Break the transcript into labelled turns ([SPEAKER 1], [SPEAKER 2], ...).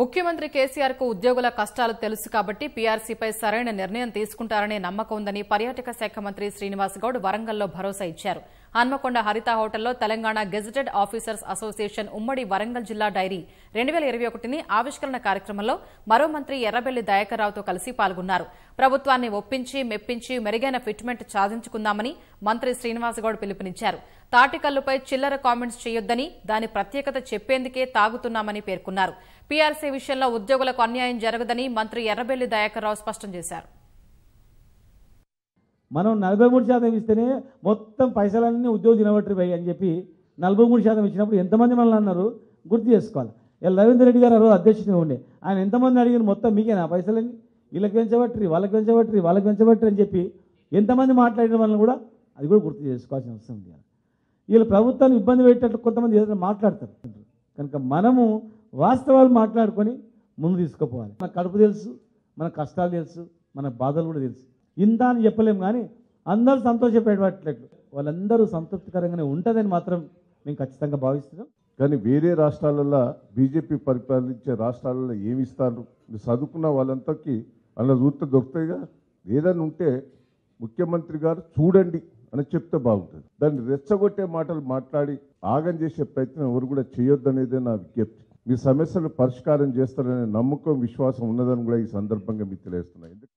[SPEAKER 1] ముఖ్యమంత్రి కేసీఆర్ కు ఉద్యోగుల కష్టాలు తెలుసు కాబట్టి పీఆర్సీపై సరైన నిర్ణయం తీసుకుంటారనే నమ్మకం ఉందని పర్యాటక శాఖ మంత్రి శ్రీనివాస్ గౌడ్ వరంగల్లో భరోసా ఇచ్చారు హన్మకొండ హరిత హోటల్లో తెలంగాణ గెజిటెడ్ ఆఫీసర్స్ అసోసియేషన్ ఉమ్మడి వరంగల్ జిల్లా డైరీ రెండు వేల ఇరవై ఒకటిని ఆవిష్కరణ కార్యక్రమంలో మరో మంత్రి ఎర్రబెల్లి దయాకర్రావుతో కలిసి పాల్గొన్నారు ప్రభుత్వాన్ని ఒప్పించి మెప్పించి మెరుగైన ఫిట్మెంట్ సాధించుకుందామని మంత్రి శ్రీనివాసగౌడ్ పిలుపునిచ్చారు తాటికల్లుపై చిల్లర కామెంట్స్ చేయొద్దని దాని ప్రత్యేకత చెప్పేందుకే తాగుతున్నామని పేర్కొన్నారు పీఆర్సీ విషయంలో ఉద్యోగులకు అన్యాయం జరగదని మంత్రి ఎర్రబెల్లి దయాకర్రావు స్పష్టం చేశారు
[SPEAKER 2] మనం నలభై మూడు శాతం ఇస్తేనే మొత్తం పైసలన్నీ ఉద్యోగి తినబట్టి అని చెప్పి నలభై మూడు శాతం ఇచ్చినప్పుడు ఎంతమంది మనల్ని అన్నారు గుర్తు చేసుకోవాలి రవీంద్ర రెడ్డి గారు రోజు అధ్యక్షత ఉండే ఆయన ఎంతమంది అడిగిన మొత్తం మీకేనా పైసలన్నీ వీళ్ళకి పెంచబట్టి వాళ్ళకి పెంచబట్టి వాళ్ళకి పెంచబట్టి అని చెప్పి ఎంతమంది మాట్లాడిన వాళ్ళని కూడా అది కూడా గుర్తు చేసుకోవాల్సిన అవసరం ఉంది వీళ్ళు ప్రభుత్వాన్ని ఇబ్బంది పెట్టేటట్టు కొంతమంది ఏదైనా మాట్లాడతారు కనుక మనము వాస్తవాలు మాట్లాడుకొని ముందు తీసుకుపోవాలి మన కడుపు తెలుసు మన కష్టాలు తెలుసు మన బాధలు కూడా తెలుసు ఇంత అని చెప్పలేము కానీ అందరూ సంతోషపడేటట్లు వాళ్ళందరూ సంతృప్తికరంగానే ఉంటుందని మాత్రం మేము ఖచ్చితంగా భావిస్తున్నాం
[SPEAKER 3] కానీ వేరే రాష్ట్రాలలో బీజేపీ పరిపాలించే రాష్ట్రాలలో ఏమి ఇస్తారు చదువుకున్న వాళ్ళంతకి అలా చూస్తే దొరుకుతాయిగా ఏదైనా ఉంటే ముఖ్యమంత్రి గారు చూడండి అని చెప్తే బాగుంటుంది దాన్ని రెచ్చగొట్టే మాటలు మాట్లాడి ఆగం చేసే ప్రయత్నం ఎవరు కూడా చేయొద్దు అనేది నా విజ్ఞప్తి మీ సమస్యలు పరిష్కారం చేస్తారనే నమ్మకం విశ్వాసం ఉన్నదని కూడా ఈ సందర్భంగా మీకు తెలియజేస్తున్నాయి